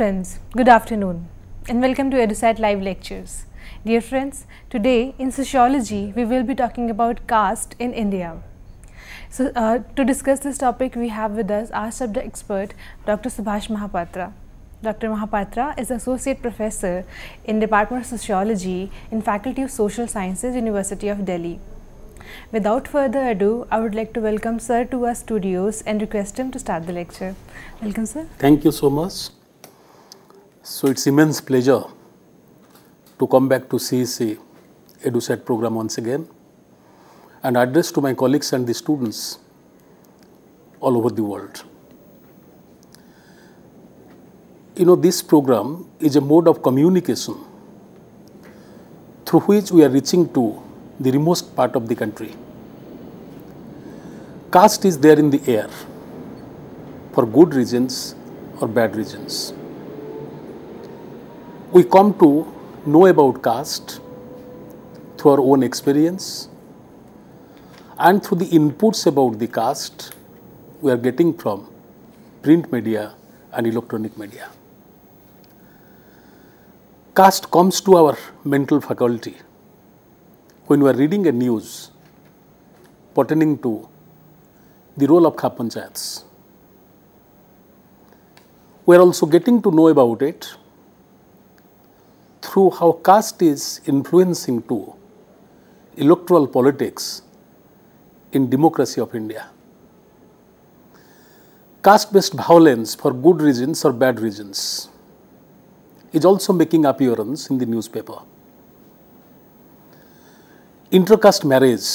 friends, good afternoon and welcome to EduSat Live Lectures. Dear friends, today in sociology we will be talking about caste in India. So, uh, to discuss this topic we have with us our subject expert Dr. Subhash Mahapatra. Dr. Mahapatra is Associate Professor in Department of Sociology in Faculty of Social Sciences, University of Delhi. Without further ado, I would like to welcome sir to our studios and request him to start the lecture. Welcome sir. Thank you so much. So, it is immense pleasure to come back to CEC EduSet program once again and address to my colleagues and the students all over the world. You know, this program is a mode of communication through which we are reaching to the remotest part of the country. Caste is there in the air for good reasons or bad reasons we come to know about caste through our own experience and through the inputs about the caste we are getting from print media and electronic media. Caste comes to our mental faculty when we are reading a news pertaining to the role of Khapanchats. We are also getting to know about it through how caste is influencing to electoral politics in democracy of India. Caste-based violence for good reasons or bad reasons is also making appearance in the newspaper. Intercaste marriage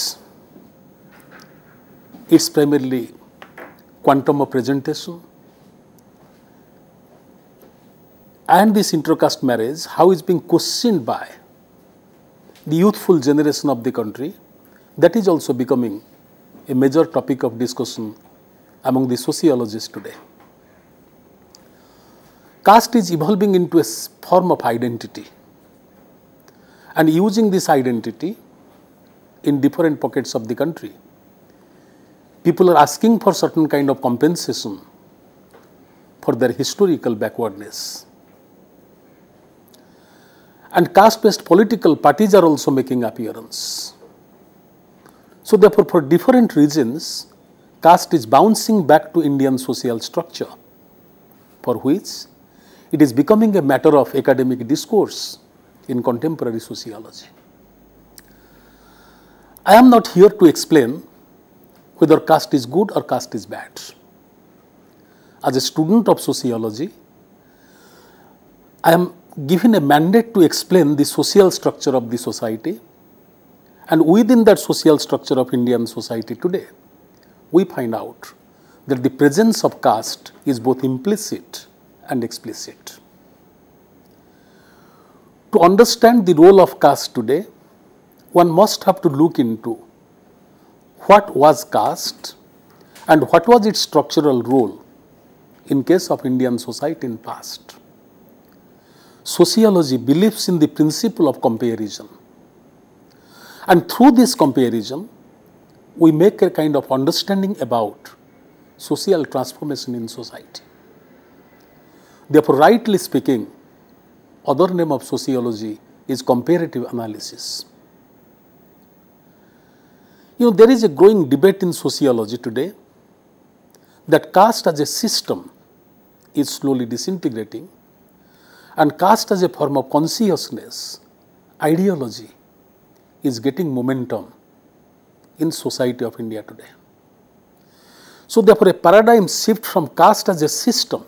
is primarily quantum of presentation and this intercaste marriage, how it's being questioned by the youthful generation of the country, that is also becoming a major topic of discussion among the sociologists today. Caste is evolving into a form of identity and using this identity in different pockets of the country. People are asking for certain kind of compensation for their historical backwardness and caste based political parties are also making appearance. So, therefore, for different reasons, caste is bouncing back to Indian social structure, for which it is becoming a matter of academic discourse in contemporary sociology. I am not here to explain whether caste is good or caste is bad. As a student of sociology, I am given a mandate to explain the social structure of the society and within that social structure of Indian society today, we find out that the presence of caste is both implicit and explicit. To understand the role of caste today, one must have to look into what was caste and what was its structural role in case of Indian society in past sociology believes in the principle of comparison. And through this comparison, we make a kind of understanding about social transformation in society. Therefore, rightly speaking, other name of sociology is comparative analysis. You know, there is a growing debate in sociology today that caste as a system is slowly disintegrating and caste as a form of consciousness, ideology, is getting momentum in society of India today. So therefore, a paradigm shift from caste as a system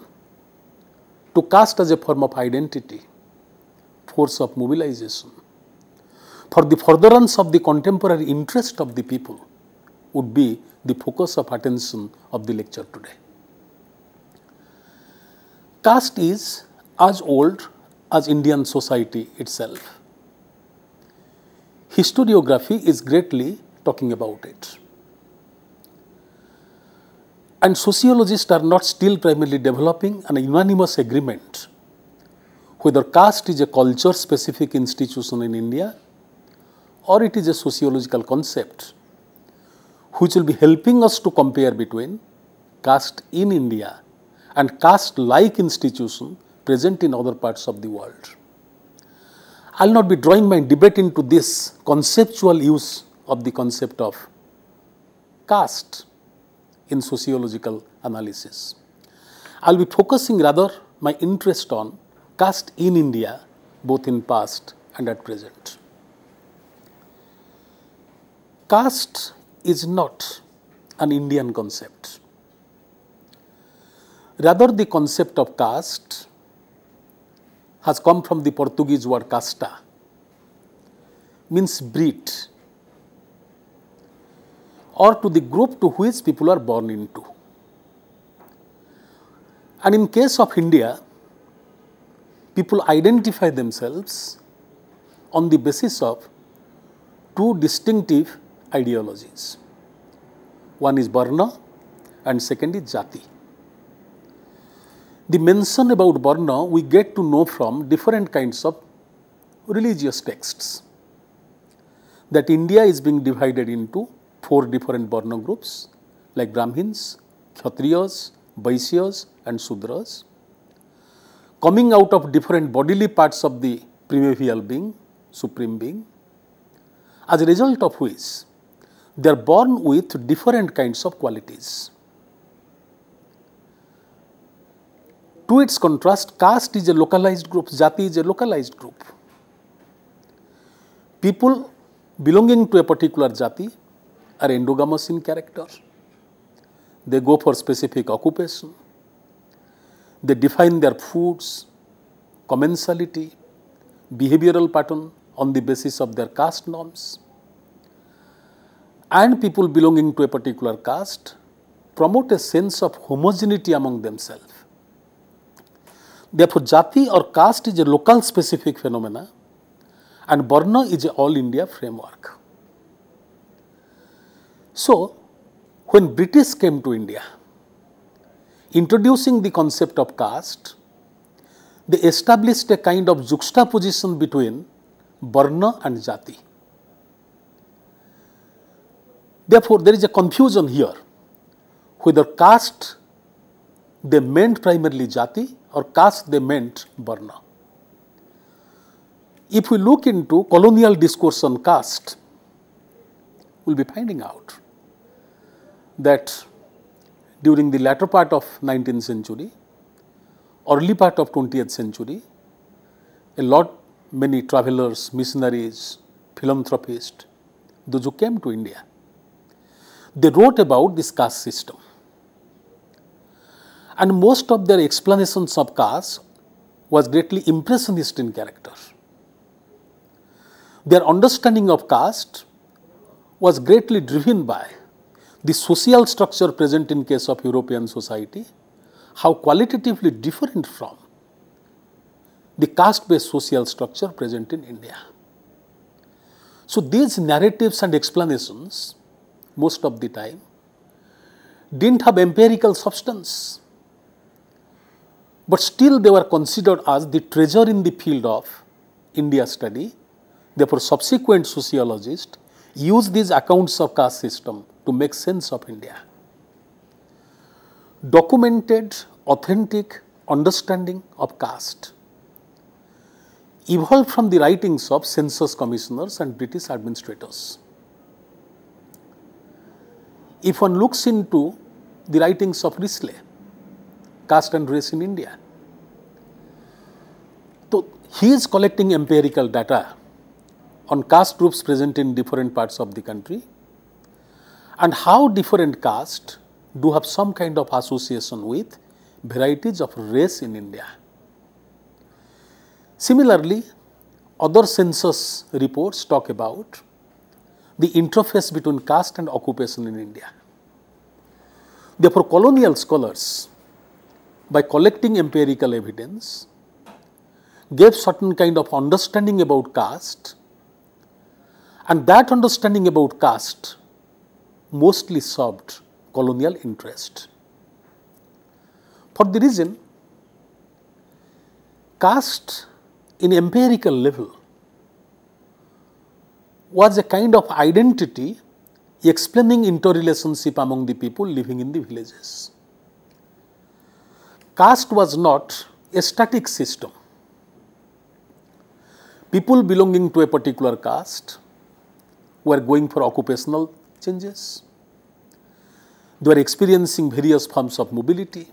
to caste as a form of identity, force of mobilization, for the furtherance of the contemporary interest of the people would be the focus of attention of the lecture today. Caste is as old as Indian society itself. Historiography is greatly talking about it. And sociologists are not still primarily developing an unanimous agreement whether caste is a culture specific institution in India or it is a sociological concept which will be helping us to compare between caste in India and caste like institution present in other parts of the world. I will not be drawing my debate into this conceptual use of the concept of caste in sociological analysis. I will be focusing rather my interest on caste in India both in past and at present. Caste is not an Indian concept. Rather, the concept of caste has come from the Portuguese word casta, means breed, or to the group to which people are born into. And in case of India, people identify themselves on the basis of two distinctive ideologies. One is Varna and second is Jati. The mention about Varna we get to know from different kinds of religious texts that India is being divided into four different Varna groups like Brahmins, Kshatriyas, Vaisyas and Sudras. Coming out of different bodily parts of the primordial being, supreme being, as a result of which they are born with different kinds of qualities. To its contrast, caste is a localized group, jati is a localized group. People belonging to a particular jati are endogamous in character. They go for specific occupation. They define their foods, commensality, behavioral pattern on the basis of their caste norms. And people belonging to a particular caste promote a sense of homogeneity among themselves. देखो जाति और caste is a local specific phenomena and varna is a all India framework so when British came to India introducing the concept of caste they established a kind of juxtaposition between varna and jati there there is a confusion here हुई the caste they meant primarily jati or caste, they meant Varna. If we look into colonial discourse on caste, we'll be finding out that during the latter part of 19th century, early part of 20th century, a lot many travelers, missionaries, philanthropists, those who came to India, they wrote about this caste system and most of their explanations of caste was greatly impressionist in character. Their understanding of caste was greatly driven by the social structure present in case of European society, how qualitatively different from the caste-based social structure present in India. So these narratives and explanations, most of the time, didn't have empirical substance but still they were considered as the treasure in the field of India study. Therefore, subsequent sociologists used these accounts of caste system to make sense of India. Documented, authentic understanding of caste evolved from the writings of census commissioners and British administrators. If one looks into the writings of Risley, caste and race in India. So he is collecting empirical data on caste groups present in different parts of the country and how different castes do have some kind of association with varieties of race in India. Similarly, other census reports talk about the interface between caste and occupation in India. Therefore, colonial scholars by collecting empirical evidence, gave certain kind of understanding about caste and that understanding about caste mostly served colonial interest. For the reason, caste in empirical level was a kind of identity explaining interrelationship among the people living in the villages caste was not a static system. People belonging to a particular caste were going for occupational changes. They were experiencing various forms of mobility.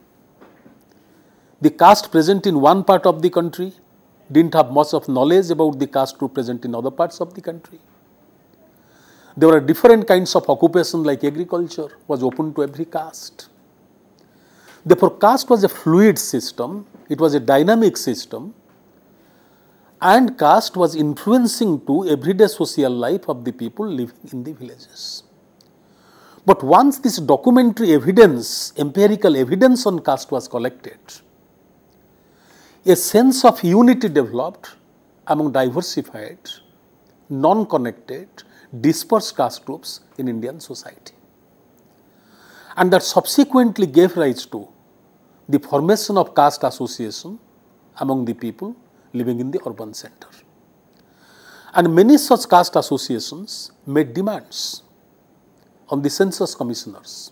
The caste present in one part of the country didn't have much of knowledge about the caste group present in other parts of the country. There were different kinds of occupation like agriculture was open to every caste. Therefore, caste was a fluid system, it was a dynamic system, and caste was influencing to everyday social life of the people living in the villages. But once this documentary evidence, empirical evidence on caste was collected, a sense of unity developed among diversified, non-connected, dispersed caste groups in Indian society. And that subsequently gave rise to the formation of caste association among the people living in the urban center. And many such caste associations made demands on the census commissioners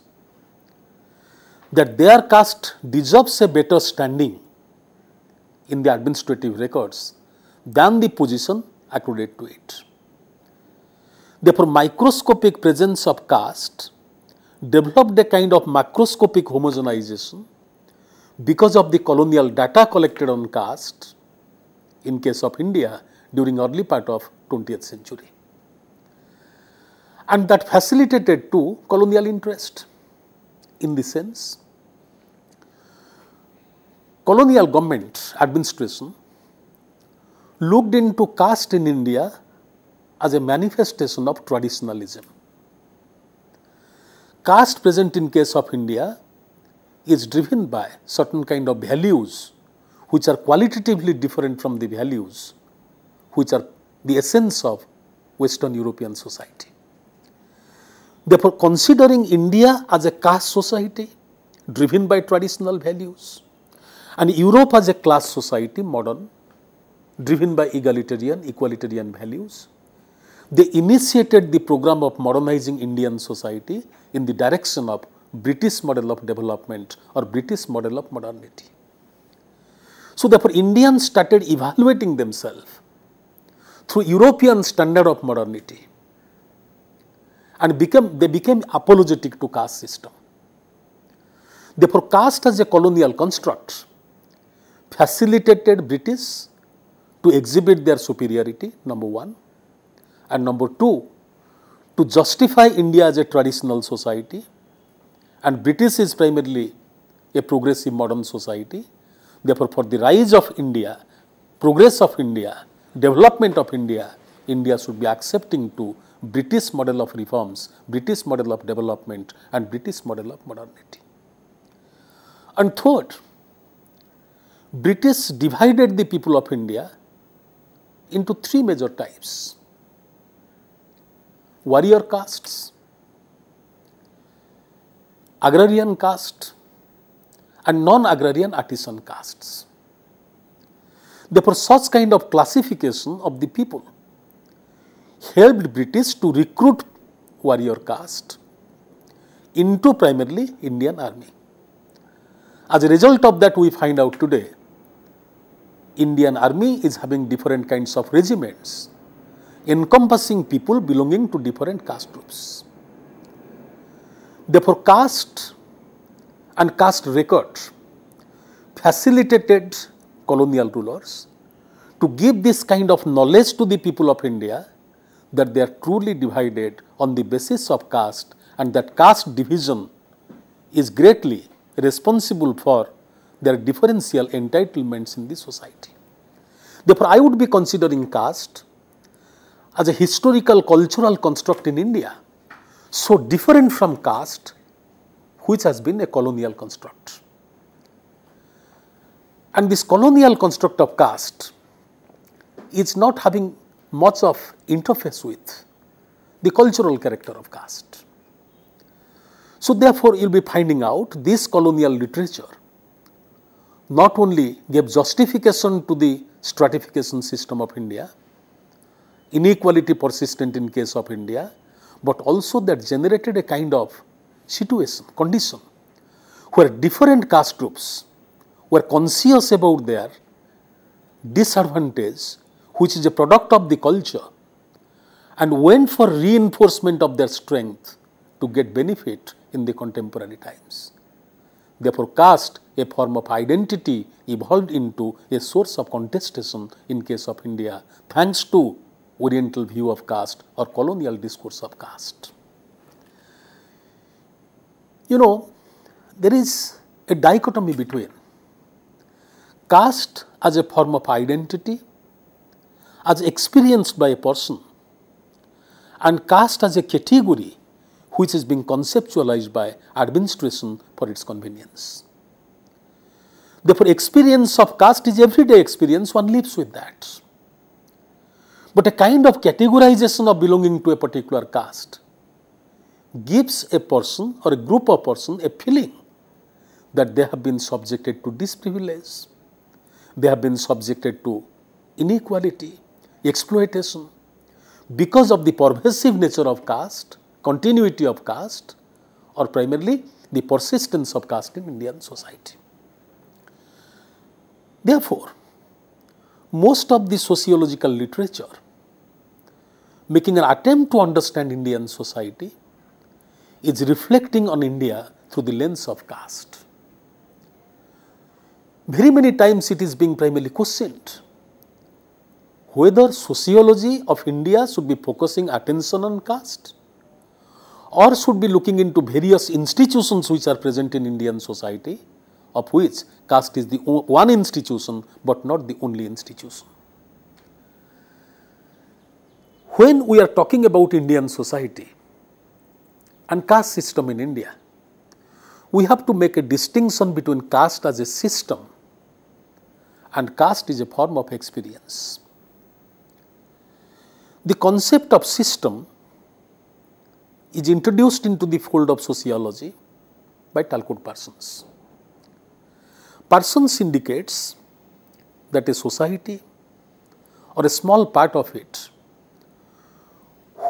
that their caste deserves a better standing in the administrative records than the position accorded to it. Therefore, microscopic presence of caste developed a kind of macroscopic homogenization because of the colonial data collected on caste in case of India during early part of 20th century. And that facilitated to colonial interest in the sense colonial government administration looked into caste in India as a manifestation of traditionalism. Caste present in case of India is driven by certain kind of values which are qualitatively different from the values which are the essence of Western European society. Therefore, considering India as a caste society driven by traditional values and Europe as a class society modern driven by egalitarian, equalitarian values, they initiated the program of modernizing Indian society in the direction of British model of development or British model of modernity. So therefore, Indians started evaluating themselves through European standard of modernity and become, they became apologetic to caste system. Therefore, caste as a colonial construct facilitated British to exhibit their superiority, number one, and number two, to justify India as a traditional society and British is primarily a progressive modern society. Therefore, for the rise of India, progress of India, development of India, India should be accepting to British model of reforms, British model of development and British model of modernity. And third, British divided the people of India into three major types. Warrior castes, agrarian caste and non-agrarian artisan castes. Therefore, such kind of classification of the people helped British to recruit warrior caste into primarily Indian army. As a result of that, we find out today Indian army is having different kinds of regiments encompassing people belonging to different caste groups. Therefore, caste and caste record facilitated colonial rulers to give this kind of knowledge to the people of India that they are truly divided on the basis of caste and that caste division is greatly responsible for their differential entitlements in the society. Therefore, I would be considering caste as a historical cultural construct in India so different from caste which has been a colonial construct. And this colonial construct of caste is not having much of interface with the cultural character of caste. So, therefore, you will be finding out this colonial literature not only gave justification to the stratification system of India, inequality persistent in case of India, but also that generated a kind of situation, condition, where different caste groups were conscious about their disadvantage, which is a product of the culture, and went for reinforcement of their strength to get benefit in the contemporary times. Therefore, caste, a form of identity, evolved into a source of contestation in case of India, thanks to Oriental view of caste or colonial discourse of caste. You know, there is a dichotomy between caste as a form of identity, as experienced by a person, and caste as a category which is being conceptualized by administration for its convenience. Therefore, experience of caste is everyday experience, one lives with that but a kind of categorization of belonging to a particular caste gives a person or a group of person a feeling that they have been subjected to disprivilege, they have been subjected to inequality, exploitation. Because of the pervasive nature of caste, continuity of caste, or primarily the persistence of caste in Indian society. Therefore, most of the sociological literature making an attempt to understand Indian society is reflecting on India through the lens of caste. Very many times it is being primarily questioned whether sociology of India should be focusing attention on caste or should be looking into various institutions which are present in Indian society of which caste is the one institution but not the only institution. when we are talking about Indian society and caste system in India, we have to make a distinction between caste as a system and caste is a form of experience. The concept of system is introduced into the fold of sociology by Talcott Parsons. Parsons indicates that a society or a small part of it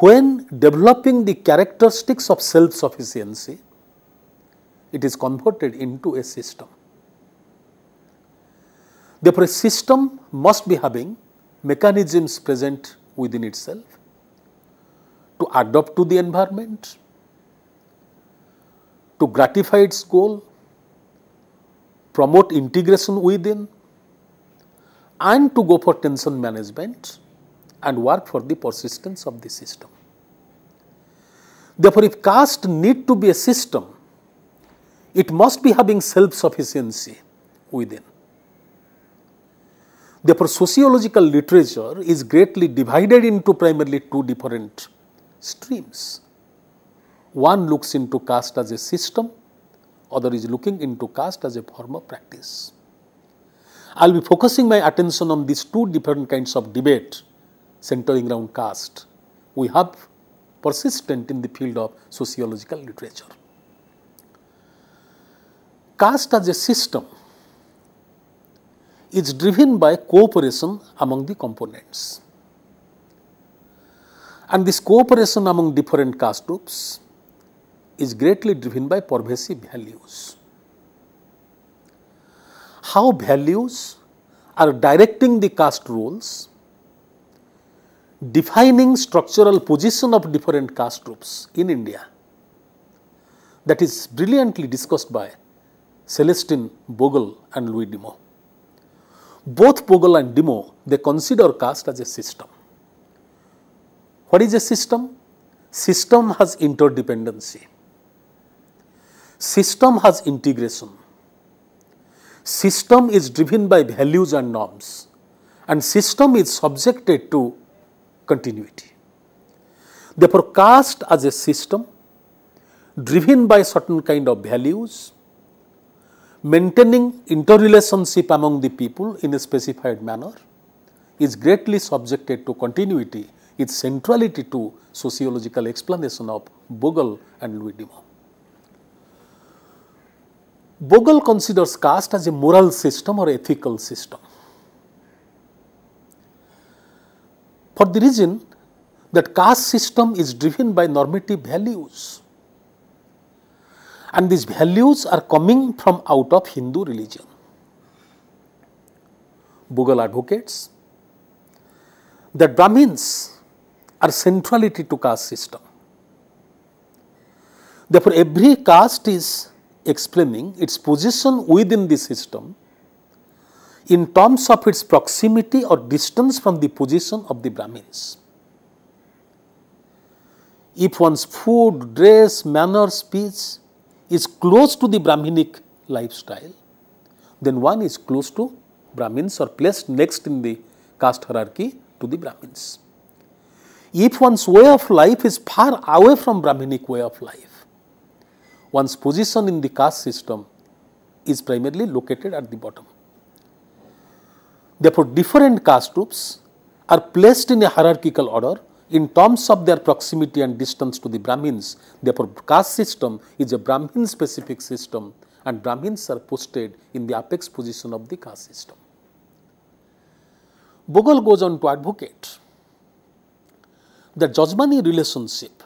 when developing the characteristics of self-sufficiency, it is converted into a system. Therefore, a system must be having mechanisms present within itself to adapt to the environment, to gratify its goal, promote integration within and to go for tension management and work for the persistence of the system. Therefore, if caste need to be a system, it must be having self-sufficiency within. Therefore, sociological literature is greatly divided into primarily two different streams. One looks into caste as a system, other is looking into caste as a form of practice. I will be focusing my attention on these two different kinds of debate centering around caste, we have persistent in the field of sociological literature. Caste as a system is driven by cooperation among the components. And this cooperation among different caste groups is greatly driven by pervasive values. How values are directing the caste roles defining structural position of different caste groups in India. That is brilliantly discussed by Celestine Bogle and Louis Dimo. Both Bogle and Dimo, they consider caste as a system. What is a system? System has interdependency. System has integration. System is driven by values and norms. And system is subjected to continuity. Therefore, caste as a system driven by certain kind of values, maintaining interrelationship among the people in a specified manner is greatly subjected to continuity, its centrality to sociological explanation of Bogle and Louis Dumont. Bogle considers caste as a moral system or ethical system. for the reason that caste system is driven by normative values and these values are coming from out of Hindu religion. Bugal advocates that Brahmins are centrality to caste system. Therefore, every caste is explaining its position within the system in terms of its proximity or distance from the position of the Brahmins. If one's food, dress, manner, speech is close to the Brahminic lifestyle, then one is close to Brahmins or placed next in the caste hierarchy to the Brahmins. If one's way of life is far away from Brahminic way of life, one's position in the caste system is primarily located at the bottom. Therefore, different caste groups are placed in a hierarchical order in terms of their proximity and distance to the Brahmins. Therefore, caste system is a Brahmin specific system and Brahmins are posted in the apex position of the caste system. Bogle goes on to advocate that Jajmani relationship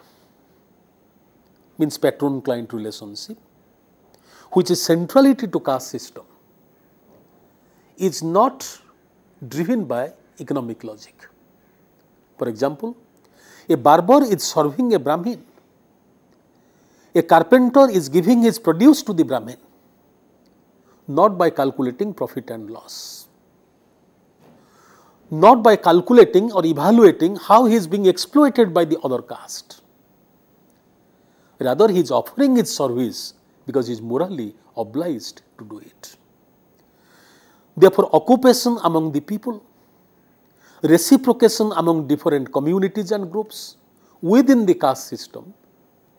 means patron client relationship which is centrality to caste system is not driven by economic logic. For example, a barber is serving a Brahmin, a carpenter is giving his produce to the Brahmin, not by calculating profit and loss, not by calculating or evaluating how he is being exploited by the other caste. Rather, he is offering his service because he is morally obliged to do it. Therefore, occupation among the people, reciprocation among different communities and groups within the caste system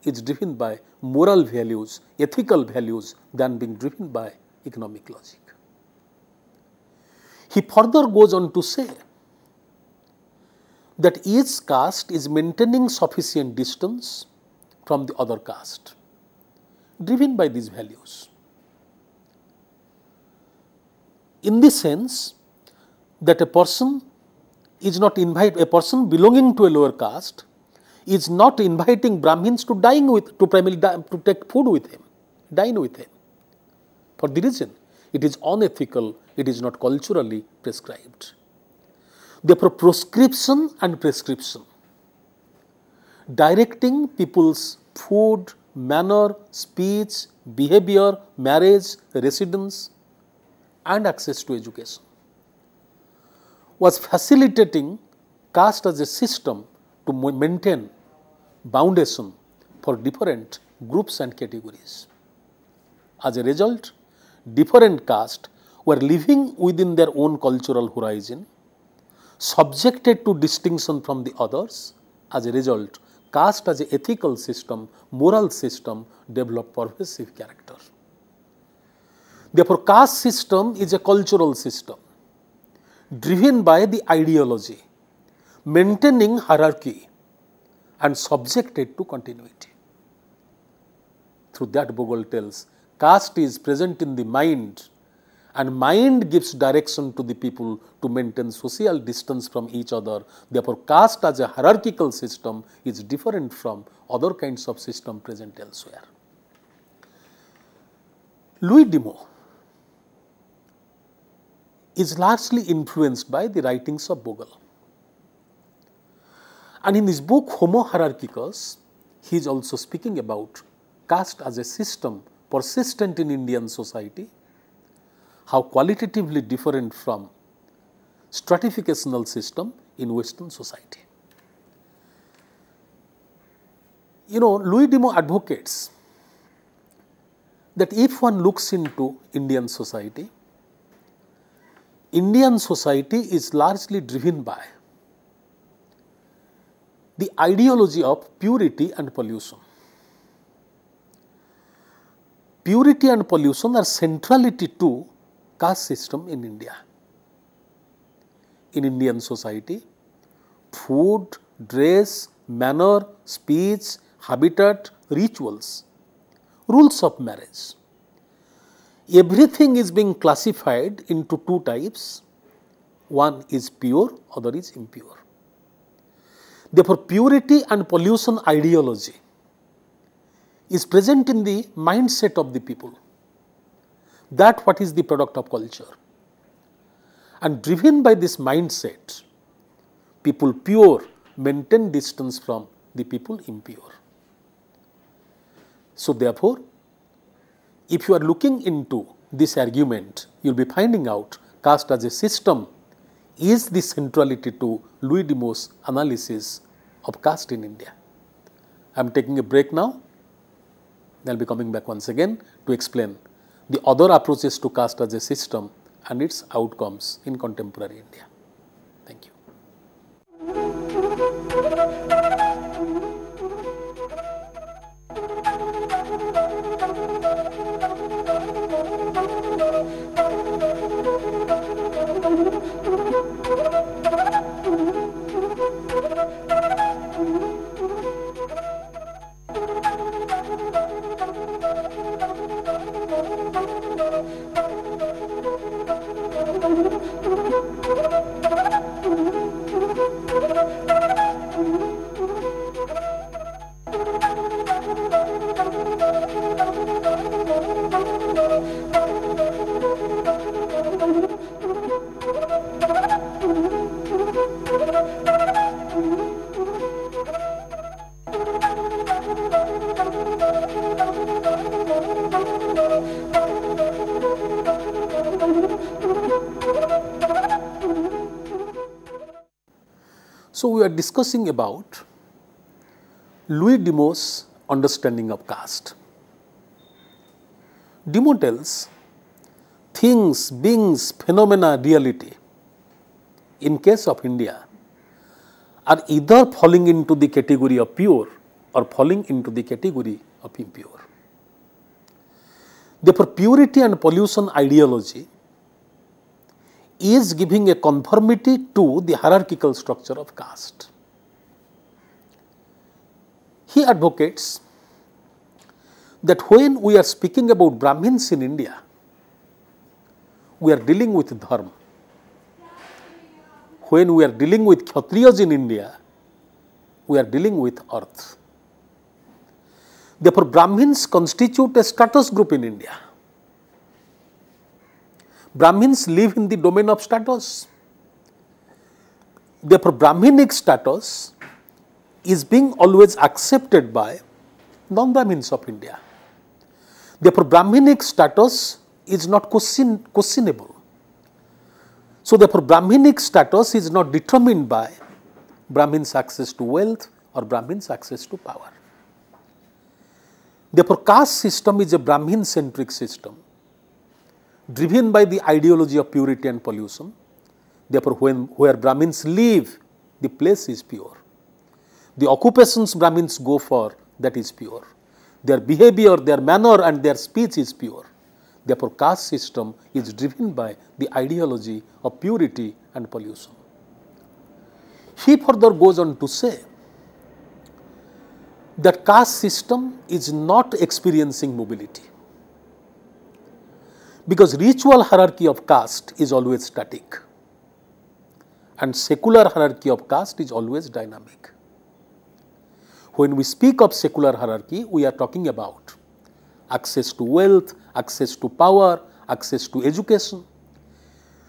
is driven by moral values, ethical values than being driven by economic logic. He further goes on to say that each caste is maintaining sufficient distance from the other caste, driven by these values. in the sense that a person is not invite a person belonging to a lower caste is not inviting Brahmins to dine with to primarily to take food with him, dine with him. For the reason it is unethical, it is not culturally prescribed. Therefore, proscription and prescription, directing people's food, manner, speech, behavior, marriage, residence, and access to education, was facilitating caste as a system to maintain foundation for different groups and categories. As a result, different castes were living within their own cultural horizon, subjected to distinction from the others. As a result, caste as an ethical system, moral system developed pervasive character. Therefore, caste system is a cultural system driven by the ideology, maintaining hierarchy and subjected to continuity. Through that, Bogle tells, caste is present in the mind and mind gives direction to the people to maintain social distance from each other. Therefore, caste as a hierarchical system is different from other kinds of system present elsewhere. Louis Dumont is largely influenced by the writings of Bogle. And in his book Homo Hierarchicus, he is also speaking about caste as a system persistent in Indian society, how qualitatively different from stratificational system in Western society. You know, Louis Demo advocates that if one looks into Indian society, Indian society is largely driven by the ideology of purity and pollution. Purity and pollution are centrality to caste system in India. In Indian society, food, dress, manner, speech, habitat, rituals, rules of marriage everything is being classified into two types, one is pure, other is impure. Therefore, purity and pollution ideology is present in the mindset of the people. That what is the product of culture. And driven by this mindset, people pure maintain distance from the people impure. So, therefore, if you are looking into this argument, you will be finding out caste as a system is the centrality to Louis Demo's analysis of caste in India. I am taking a break now. I will be coming back once again to explain the other approaches to caste as a system and its outcomes in contemporary India. So we are discussing about Louis Dumont's understanding of caste. Dumont tells things, beings, phenomena, reality in case of India are either falling into the category of pure or falling into the category of impure. Therefore, purity and pollution ideology is giving a conformity to the hierarchical structure of caste. He advocates that when we are speaking about Brahmins in India, we are dealing with dharma. When we are dealing with Kshatriyas in India, we are dealing with earth. Therefore, Brahmins constitute a status group in India. Brahmins live in the domain of status. Therefore, Brahminic status is being always accepted by non-Brahmins of India. Therefore, Brahminic status is not question, questionable. So, therefore, Brahminic status is not determined by Brahmin's access to wealth or Brahmin's access to power. Therefore, caste system is a Brahmin centric system driven by the ideology of purity and pollution. Therefore, when, where Brahmins live, the place is pure. The occupations Brahmins go for, that is pure. Their behavior, their manner, and their speech is pure. Therefore, caste system is driven by the ideology of purity and pollution. He further goes on to say that caste system is not experiencing mobility because ritual hierarchy of caste is always static and secular hierarchy of caste is always dynamic. When we speak of secular hierarchy, we are talking about access to wealth, access to power, access to education.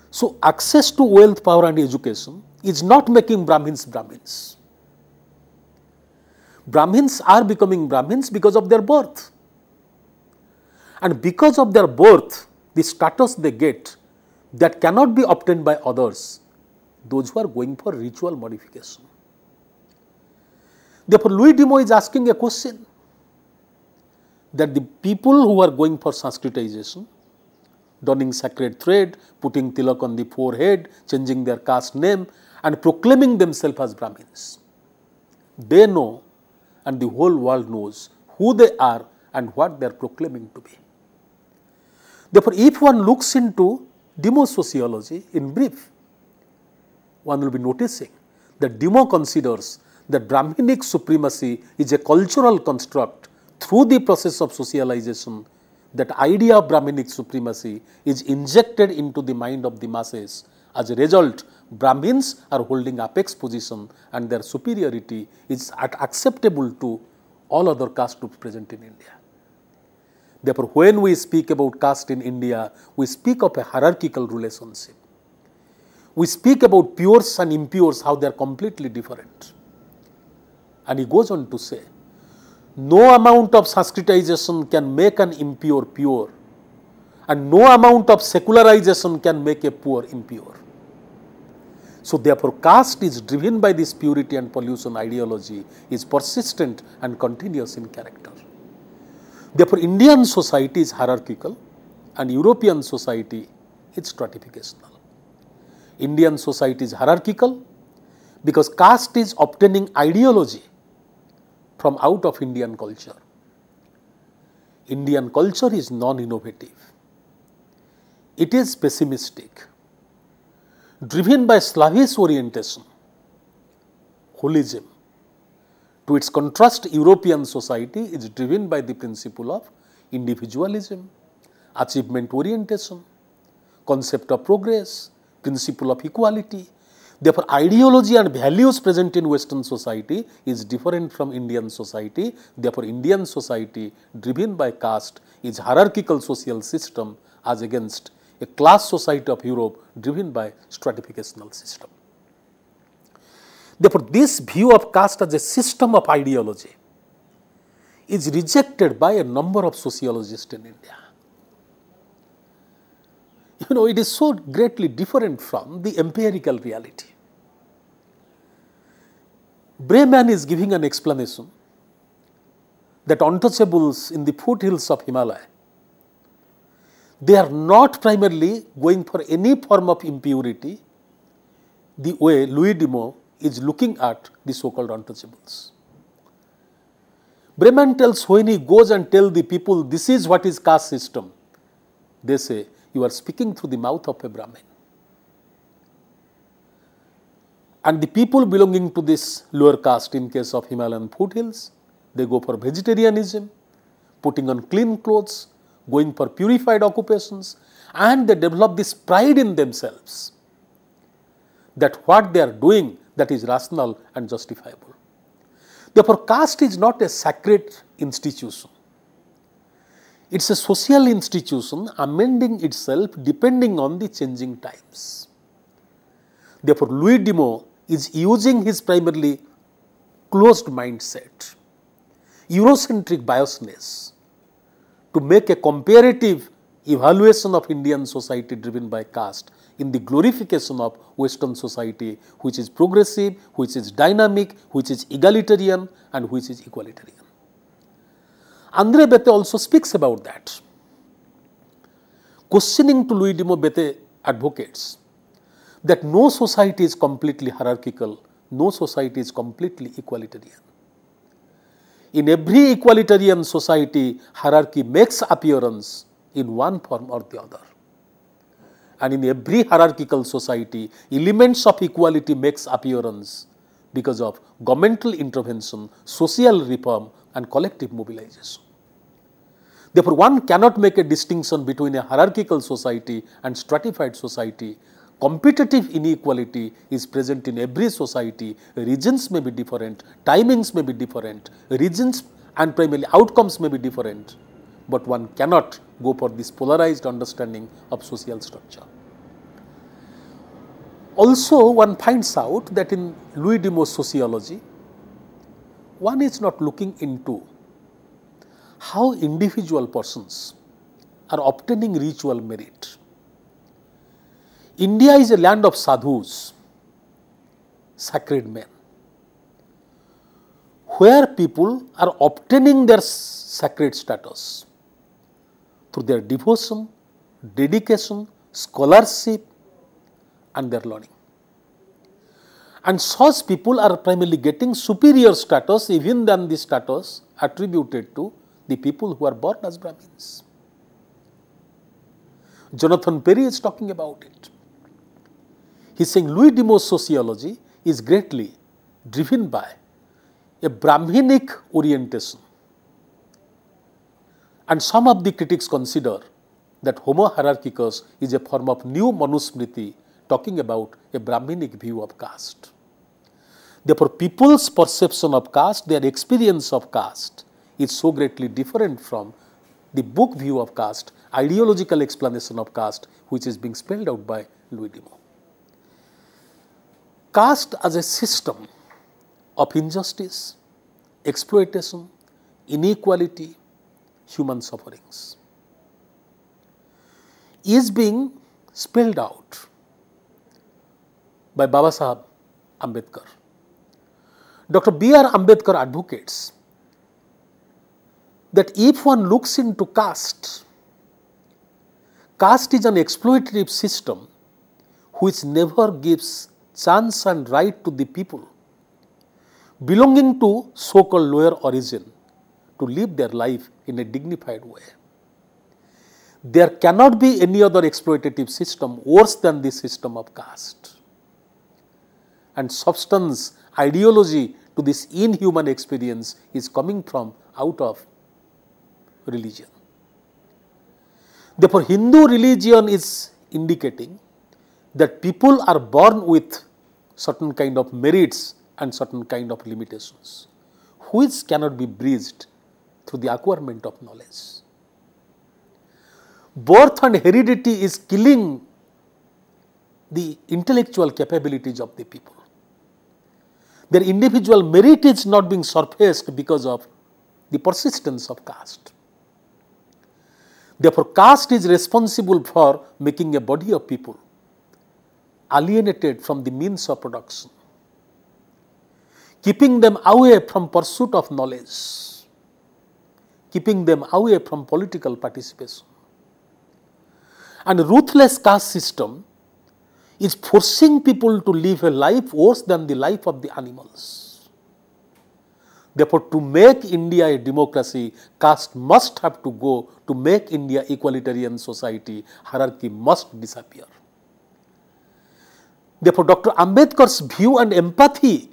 So, access to wealth, power, and education is not making Brahmins Brahmins. Brahmins are becoming Brahmins because of their birth. And because of their birth, the status they get that cannot be obtained by others, those who are going for ritual modification. Therefore, Louis Dumont is asking a question that the people who are going for Sanskritization, donning sacred thread, putting tilak on the forehead, changing their caste name and proclaiming themselves as Brahmins. They know and the whole world knows who they are and what they are proclaiming to be. Therefore, if one looks into demo sociology in brief, one will be noticing that demo considers that Brahminic supremacy is a cultural construct through the process of socialization. That idea of Brahminic supremacy is injected into the mind of the masses. As a result, Brahmins are holding apex position and their superiority is acceptable to all other caste groups present in India. Therefore, when we speak about caste in India, we speak of a hierarchical relationship. We speak about pures and impures, how they are completely different. And he goes on to say, no amount of Sanskritization can make an impure pure, and no amount of secularization can make a poor impure. So therefore, caste is driven by this purity and pollution ideology, is persistent and continuous in character. Therefore, Indian society is hierarchical and European society is stratificational. Indian society is hierarchical because caste is obtaining ideology from out of Indian culture. Indian culture is non-innovative. It is pessimistic, driven by Slavish orientation, holism, to its contrast European society is driven by the principle of individualism, achievement orientation, concept of progress, principle of equality. Therefore, ideology and values present in western society is different from Indian society. Therefore, Indian society driven by caste is hierarchical social system as against a class society of Europe driven by stratificational system. Therefore, this view of caste as a system of ideology is rejected by a number of sociologists in India. You know, it is so greatly different from the empirical reality. Brayman is giving an explanation that untouchables in the foothills of Himalaya, they are not primarily going for any form of impurity the way Louis Dumont is looking at the so-called untouchables. Brahman tells when he goes and tells the people, this is what is caste system. They say, you are speaking through the mouth of a Brahmin. And the people belonging to this lower caste in case of Himalayan foothills, they go for vegetarianism, putting on clean clothes, going for purified occupations, and they develop this pride in themselves that what they are doing that is rational and justifiable. Therefore, caste is not a sacred institution. It's a social institution amending itself depending on the changing times. Therefore, Louis Dimo is using his primarily closed mindset, Eurocentric biasness, to make a comparative evaluation of Indian society driven by caste in the glorification of Western society, which is progressive, which is dynamic, which is egalitarian, and which is equalitarian. Andre Bete also speaks about that. Questioning to Louis de Bete advocates that no society is completely hierarchical, no society is completely equalitarian. In every equalitarian society, hierarchy makes appearance in one form or the other and in every hierarchical society, elements of equality makes appearance because of governmental intervention, social reform and collective mobilization. Therefore, one cannot make a distinction between a hierarchical society and stratified society. Competitive inequality is present in every society. Regions may be different, timings may be different, regions and primarily outcomes may be different but one cannot go for this polarized understanding of social structure. Also, one finds out that in Louis Demo's sociology, one is not looking into how individual persons are obtaining ritual merit. India is a land of sadhus, sacred men, where people are obtaining their sacred status their devotion, dedication, scholarship and their learning. And such people are primarily getting superior status even than the status attributed to the people who are born as Brahmins. Jonathan Perry is talking about it. He is saying Louis Demo's sociology is greatly driven by a Brahminic orientation and some of the critics consider that Homo hierarchicus is a form of new Manusmriti talking about a Brahminic view of caste. Therefore, people's perception of caste, their experience of caste, is so greatly different from the book view of caste, ideological explanation of caste, which is being spelled out by Louis Dimo. Caste as a system of injustice, exploitation, inequality, human sufferings is being spelled out by Baba Sahab Ambedkar. Dr. B. R. Ambedkar advocates that if one looks into caste, caste is an exploitative system which never gives chance and right to the people belonging to so called lower origin to live their life in a dignified way. There cannot be any other exploitative system worse than the system of caste. And substance, ideology to this inhuman experience is coming from out of religion. Therefore, Hindu religion is indicating that people are born with certain kind of merits and certain kind of limitations, which cannot be breached through the acquirement of knowledge. Birth and heredity is killing the intellectual capabilities of the people. Their individual merit is not being surfaced because of the persistence of caste. Therefore, caste is responsible for making a body of people alienated from the means of production, keeping them away from pursuit of knowledge keeping them away from political participation. And ruthless caste system is forcing people to live a life worse than the life of the animals. Therefore, to make India a democracy, caste must have to go to make India equalitarian society, hierarchy must disappear. Therefore, Dr. Ambedkar's view and empathy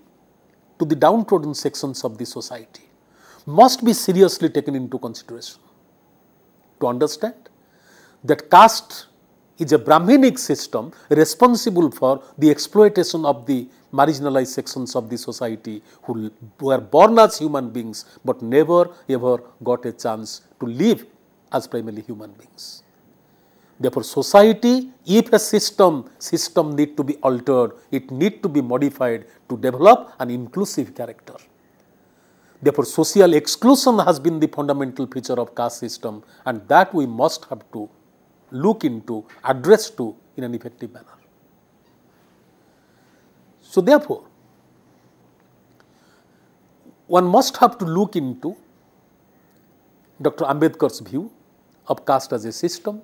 to the downtrodden sections of the society must be seriously taken into consideration to understand that caste is a Brahminic system responsible for the exploitation of the marginalized sections of the society who were born as human beings but never ever got a chance to live as primarily human beings. Therefore, society, if a system, system need to be altered, it need to be modified to develop an inclusive character. Therefore, social exclusion has been the fundamental feature of caste system and that we must have to look into, address to in an effective manner. So, therefore, one must have to look into Dr. Ambedkar's view of caste as a system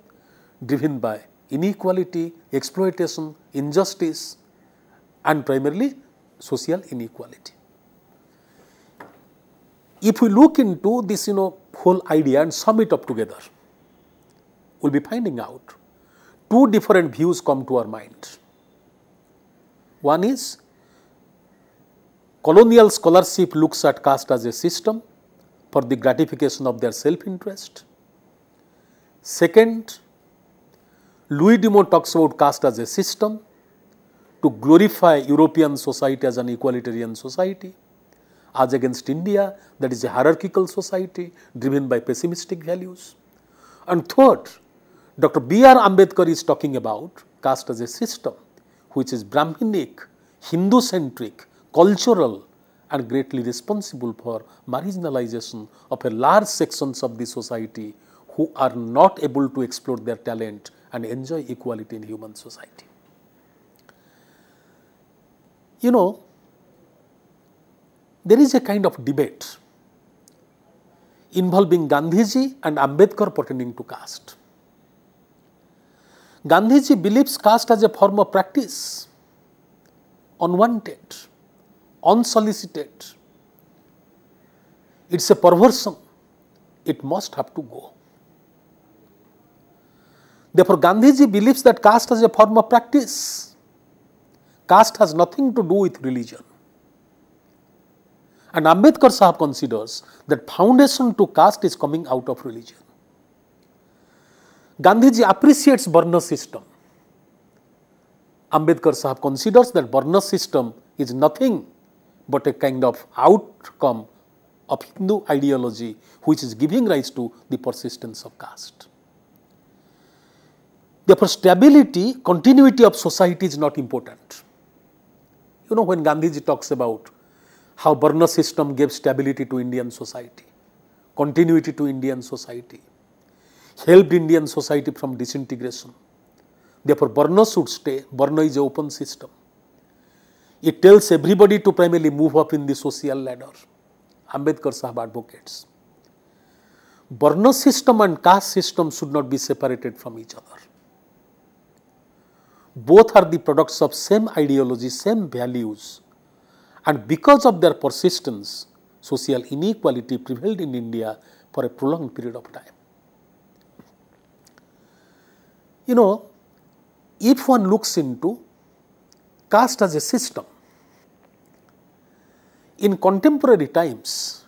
driven by inequality, exploitation, injustice and primarily social inequality if we look into this you know whole idea and sum it up together, we will be finding out two different views come to our mind. One is colonial scholarship looks at caste as a system for the gratification of their self-interest. Second, Louis Dumont talks about caste as a system to glorify European society as an equalitarian society as against India that is a hierarchical society driven by pessimistic values. And third, Dr. B. R. Ambedkar is talking about caste as a system which is Brahminic, Hindu-centric, cultural and greatly responsible for marginalization of a large sections of the society who are not able to explore their talent and enjoy equality in human society. You know, there is a kind of debate involving Gandhiji and Ambedkar pertaining to caste. Gandhiji believes caste as a form of practice, unwanted, unsolicited. It's a perversion. It must have to go. Therefore, Gandhiji believes that caste as a form of practice. Caste has nothing to do with religion. And Ambedkar Sahab considers that foundation to caste is coming out of religion. Gandhiji appreciates Varna system. Ambedkar Sahab considers that Varna system is nothing but a kind of outcome of Hindu ideology which is giving rise to the persistence of caste. Therefore, stability, continuity of society is not important. You know, when Gandhiji talks about how Burma system gave stability to Indian society, continuity to Indian society, helped Indian society from disintegration. Therefore, Burma should stay. Burma is an open system. It tells everybody to primarily move up in the social ladder. Ambedkar Sahab advocates. Burma system and caste system should not be separated from each other. Both are the products of same ideology, same values. And because of their persistence, social inequality prevailed in India for a prolonged period of time. You know, if one looks into caste as a system, in contemporary times,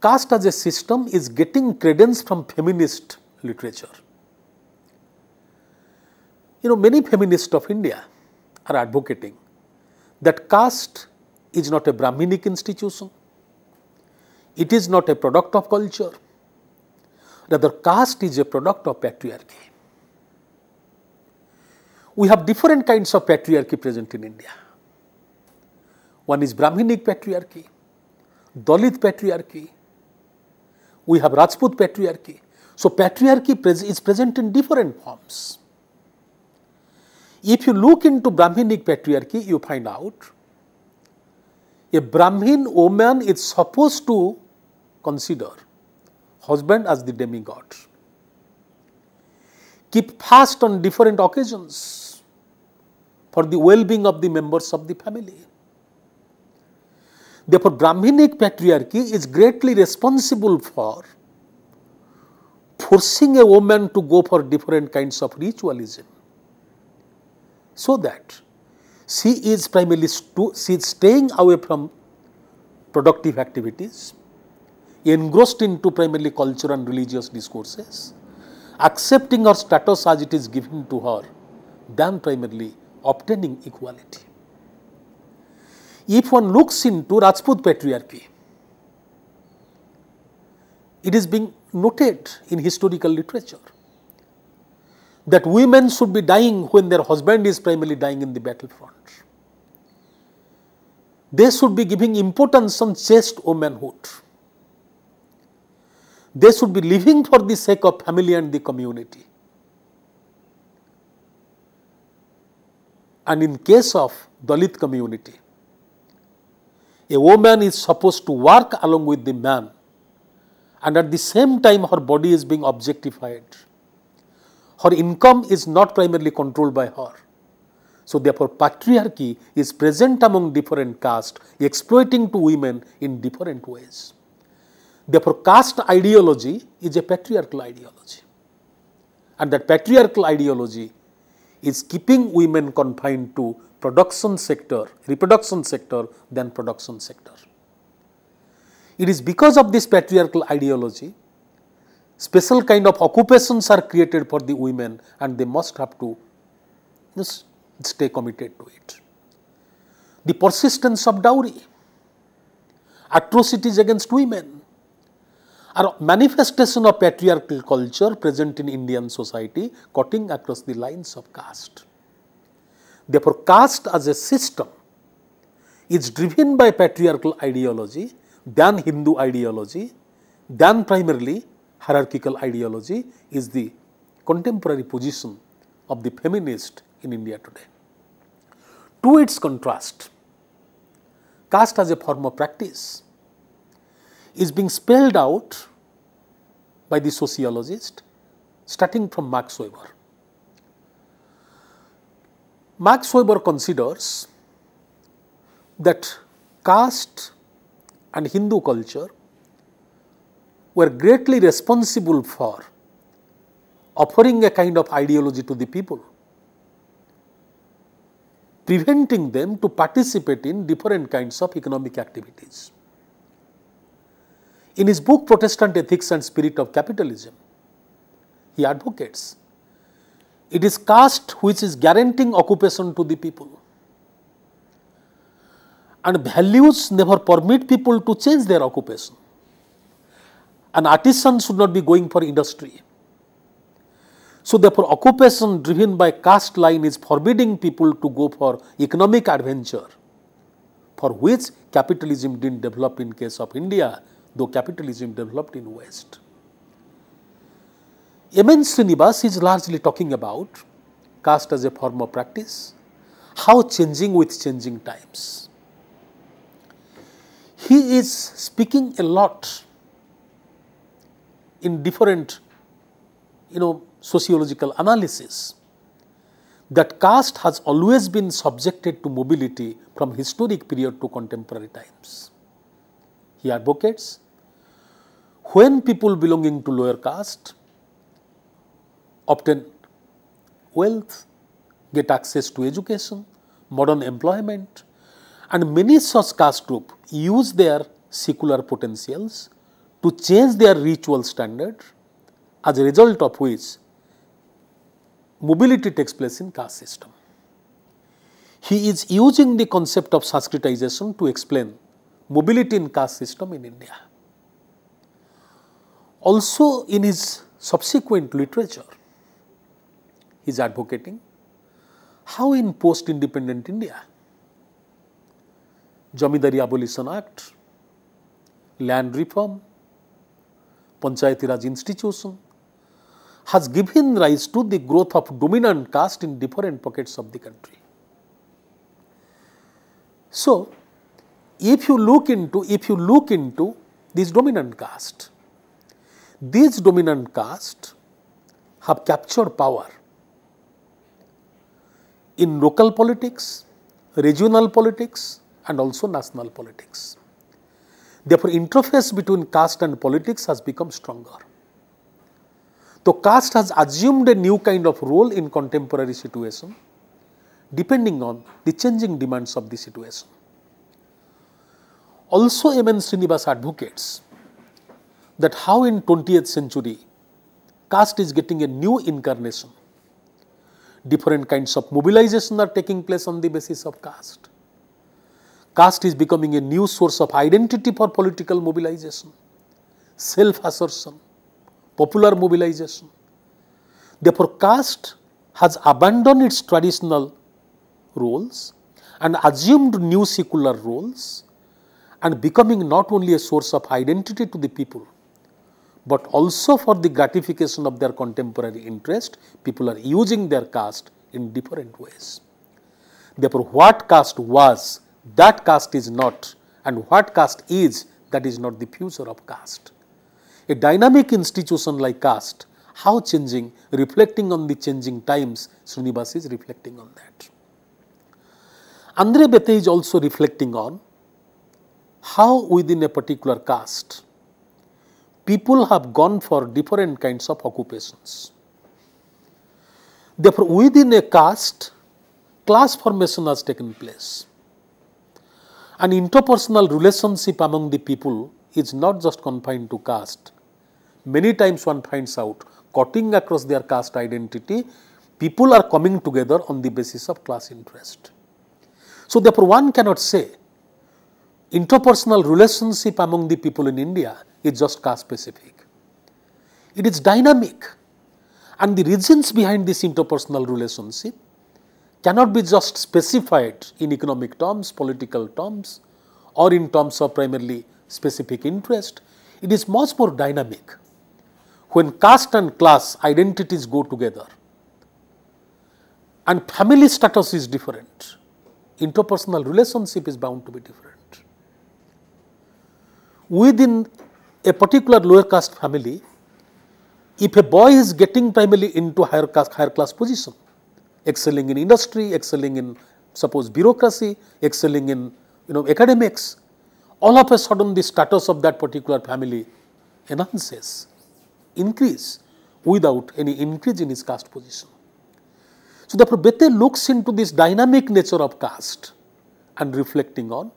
caste as a system is getting credence from feminist literature. You know, many feminists of India are advocating that caste is not a Brahminic institution, it is not a product of culture, rather, caste is a product of patriarchy. We have different kinds of patriarchy present in India. One is Brahminic patriarchy, Dalit patriarchy, we have Rajput patriarchy. So, patriarchy is present in different forms. If you look into Brahminic patriarchy, you find out a Brahmin woman is supposed to consider husband as the demigod. Keep fast on different occasions for the well-being of the members of the family. Therefore, Brahminic patriarchy is greatly responsible for forcing a woman to go for different kinds of ritualism so that she is primarily she is staying away from productive activities, engrossed into primarily cultural and religious discourses, accepting her status as it is given to her than primarily obtaining equality. If one looks into Rajput patriarchy, it is being noted in historical literature that women should be dying when their husband is primarily dying in the battlefront. They should be giving importance on chaste womanhood. They should be living for the sake of family and the community. And in case of Dalit community, a woman is supposed to work along with the man and at the same time her body is being objectified. Her income is not primarily controlled by her. So therefore, patriarchy is present among different castes, exploiting to women in different ways. Therefore, caste ideology is a patriarchal ideology. And that patriarchal ideology is keeping women confined to production sector, reproduction sector than production sector. It is because of this patriarchal ideology special kind of occupations are created for the women and they must have to just stay committed to it. The persistence of dowry, atrocities against women are manifestation of patriarchal culture present in Indian society cutting across the lines of caste. Therefore, caste as a system is driven by patriarchal ideology than Hindu ideology than primarily hierarchical ideology is the contemporary position of the feminist in India today. To its contrast, caste as a form of practice is being spelled out by the sociologist starting from Max Weber. Max Weber considers that caste and Hindu culture were greatly responsible for offering a kind of ideology to the people, preventing them to participate in different kinds of economic activities. In his book Protestant Ethics and Spirit of Capitalism, he advocates it is caste which is guaranteeing occupation to the people. And values never permit people to change their occupation. An artisan should not be going for industry. So, therefore, occupation driven by caste line is forbidding people to go for economic adventure, for which capitalism didn't develop in case of India, though capitalism developed in West. M.N. Srinivas is largely talking about caste as a form of practice, how changing with changing times. He is speaking a lot in different you know sociological analysis that caste has always been subjected to mobility from historic period to contemporary times. He advocates when people belonging to lower caste obtain wealth, get access to education, modern employment and many such caste group use their secular potentials to change their ritual standard as a result of which mobility takes place in caste system. He is using the concept of Sanskritization to explain mobility in caste system in India. Also in his subsequent literature, he is advocating how in post-independent India, Jamidari Abolition Act, land reform, Panchayati Raj institution has given rise to the growth of dominant caste in different pockets of the country. So, if you look into, if you look into these dominant caste, these dominant caste have captured power in local politics, regional politics and also national politics. Therefore, interface between caste and politics has become stronger. So, caste has assumed a new kind of role in contemporary situation depending on the changing demands of the situation. Also, M. N. Srinivas advocates that how in 20th century caste is getting a new incarnation. Different kinds of mobilization are taking place on the basis of caste. Caste is becoming a new source of identity for political mobilization, self assertion, popular mobilization. Therefore, caste has abandoned its traditional roles and assumed new secular roles and becoming not only a source of identity to the people, but also for the gratification of their contemporary interest, people are using their caste in different ways. Therefore, what caste was that caste is not and what caste is that is not the future of caste. A dynamic institution like caste, how changing, reflecting on the changing times, Srinivas is reflecting on that. Andre Bete is also reflecting on how within a particular caste, people have gone for different kinds of occupations. Therefore, within a caste, class formation has taken place. An interpersonal relationship among the people is not just confined to caste. Many times one finds out, cutting across their caste identity, people are coming together on the basis of class interest. So, therefore, one cannot say interpersonal relationship among the people in India is just caste specific. It is dynamic and the reasons behind this interpersonal relationship cannot be just specified in economic terms, political terms or in terms of primarily specific interest. It is much more dynamic when caste and class identities go together and family status is different, interpersonal relationship is bound to be different. Within a particular lower caste family, if a boy is getting primarily into higher, caste, higher class position, excelling in industry, excelling in suppose bureaucracy, excelling in you know academics, all of a sudden the status of that particular family enhances, increase without any increase in his caste position. So therefore, Bete looks into this dynamic nature of caste and reflecting on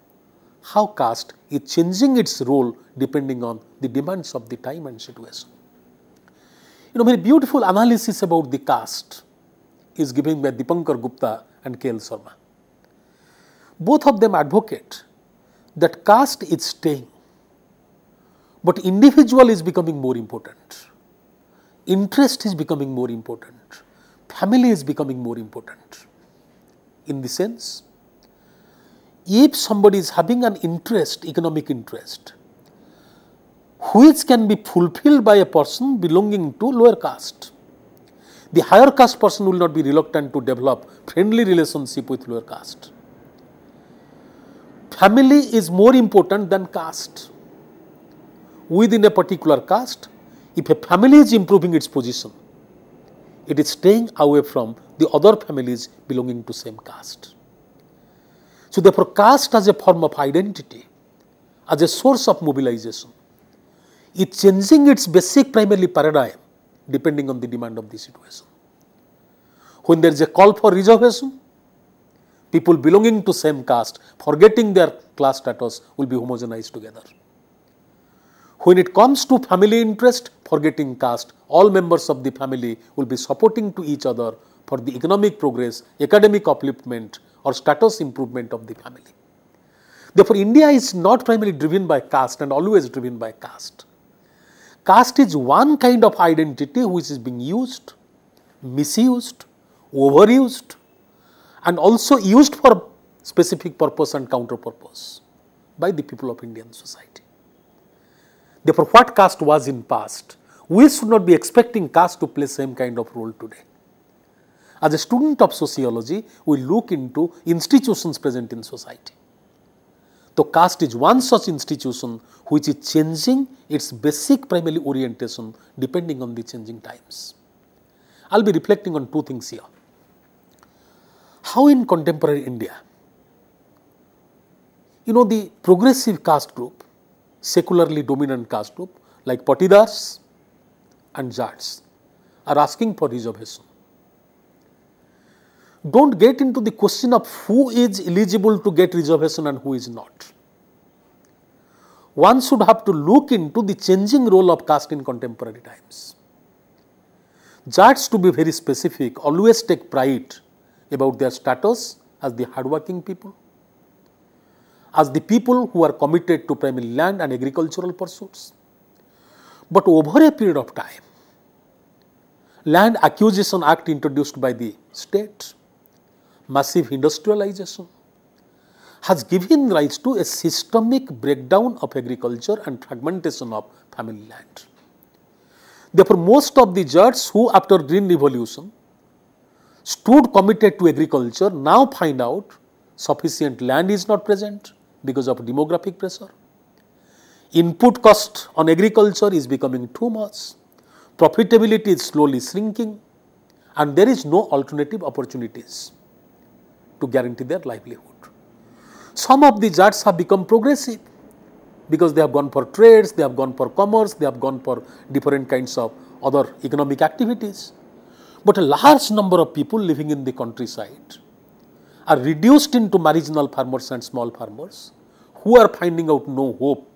how caste is changing its role depending on the demands of the time and situation. You know, very beautiful analysis about the caste is given by Dipankar Gupta and K.L. Sharma. Both of them advocate that caste is staying, but individual is becoming more important. Interest is becoming more important. Family is becoming more important. In the sense, if somebody is having an interest, economic interest, which can be fulfilled by a person belonging to lower caste, the higher caste person will not be reluctant to develop friendly relationship with lower caste. Family is more important than caste. Within a particular caste, if a family is improving its position, it is staying away from the other families belonging to same caste. So therefore, caste as a form of identity, as a source of mobilization, it changing its basic primary paradigm depending on the demand of the situation. When there is a call for reservation, people belonging to same caste, forgetting their class status, will be homogenized together. When it comes to family interest, forgetting caste, all members of the family will be supporting to each other for the economic progress, academic upliftment or status improvement of the family. Therefore, India is not primarily driven by caste and always driven by caste. Caste is one kind of identity which is being used, misused, overused, and also used for specific purpose and counter purpose by the people of Indian society. Therefore, what caste was in past, we should not be expecting caste to play same kind of role today. As a student of sociology, we look into institutions present in society. So, caste is one such institution which is changing its basic primary orientation depending on the changing times. I will be reflecting on two things here. How in contemporary India, you know the progressive caste group, secularly dominant caste group like Patidars and Jats are asking for reservation don't get into the question of who is eligible to get reservation and who is not. One should have to look into the changing role of caste in contemporary times. Judges, to be very specific, always take pride about their status as the hardworking people, as the people who are committed to primary land and agricultural pursuits. But over a period of time, Land Acquisition Act introduced by the state massive industrialization has given rise to a systemic breakdown of agriculture and fragmentation of family land. Therefore, most of the judges who after Green Revolution stood committed to agriculture now find out sufficient land is not present because of demographic pressure. Input cost on agriculture is becoming too much, profitability is slowly shrinking and there is no alternative opportunities to guarantee their livelihood. Some of these jats have become progressive because they have gone for trades, they have gone for commerce, they have gone for different kinds of other economic activities. But a large number of people living in the countryside are reduced into marginal farmers and small farmers who are finding out no hope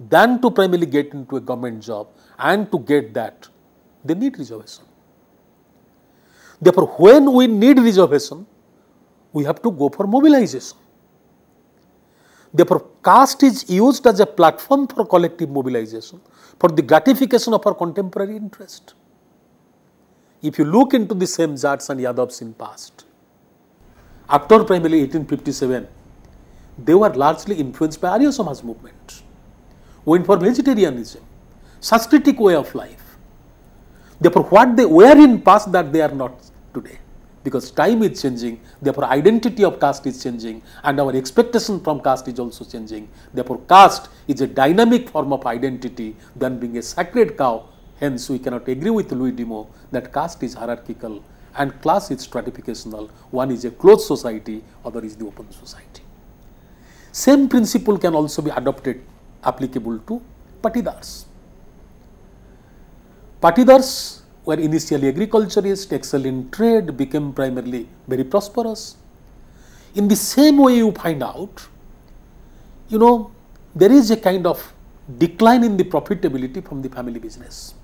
than to primarily get into a government job and to get that, they need reservation. Therefore, when we need reservation, we have to go for mobilization. Therefore, caste is used as a platform for collective mobilization, for the gratification of our contemporary interest. If you look into the same Jats and Yadavs in past, after primarily 1857, they were largely influenced by Arya Samaj movement, went for vegetarianism, Sanskritic way of life. Therefore, what they were in past that they are not today because time is changing, therefore identity of caste is changing and our expectation from caste is also changing. Therefore, caste is a dynamic form of identity than being a sacred cow. Hence, we cannot agree with Louis Demo that caste is hierarchical and class is stratificational. One is a closed society, other is the open society. Same principle can also be adopted applicable to patidars. Patidars where initially agriculturists, excel in trade, became primarily very prosperous. In the same way you find out, you know, there is a kind of decline in the profitability from the family business.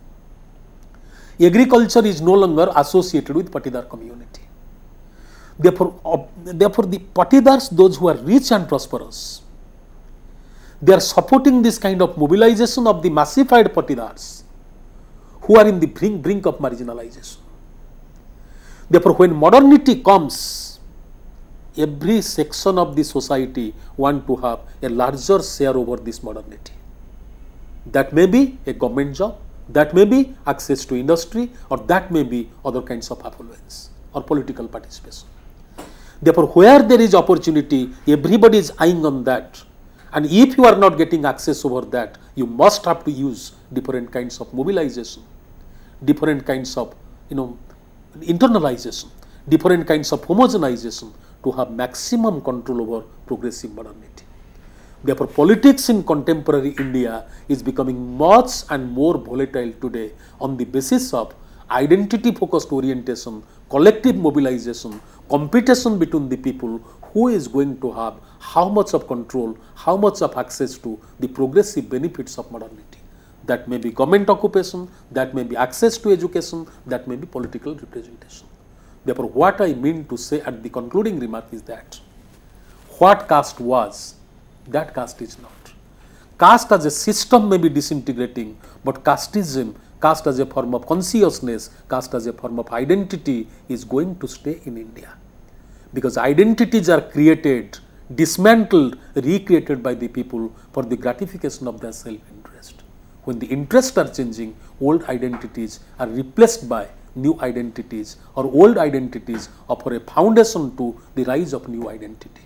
Agriculture is no longer associated with Patidar community. Therefore, therefore the Patidars, those who are rich and prosperous, they are supporting this kind of mobilization of the massified Patidars who are in the brink, brink of marginalization. Therefore, when modernity comes, every section of the society want to have a larger share over this modernity. That may be a government job, that may be access to industry or that may be other kinds of affluence or political participation. Therefore, where there is opportunity, everybody is eyeing on that and if you are not getting access over that, you must have to use different kinds of mobilization different kinds of you know internalization, different kinds of homogenization to have maximum control over progressive modernity. Therefore, politics in contemporary India is becoming much and more volatile today on the basis of identity focused orientation, collective mobilization, competition between the people who is going to have how much of control, how much of access to the progressive benefits of modernity that may be government occupation, that may be access to education, that may be political representation. Therefore, what I mean to say at the concluding remark is that what caste was, that caste is not. Caste as a system may be disintegrating, but casteism, caste as a form of consciousness, caste as a form of identity is going to stay in India. Because identities are created, dismantled, recreated by the people for the gratification of their self when the interests are changing, old identities are replaced by new identities or old identities offer a foundation to the rise of new identity.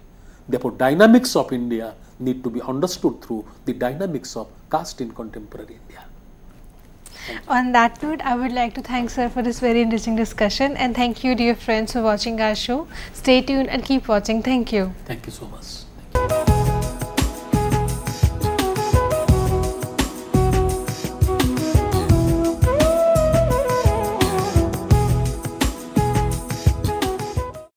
Therefore, dynamics of India need to be understood through the dynamics of caste in contemporary India. On that note, I would like to thank sir for this very interesting discussion and thank you dear friends for watching our show. Stay tuned and keep watching. Thank you. Thank you so much.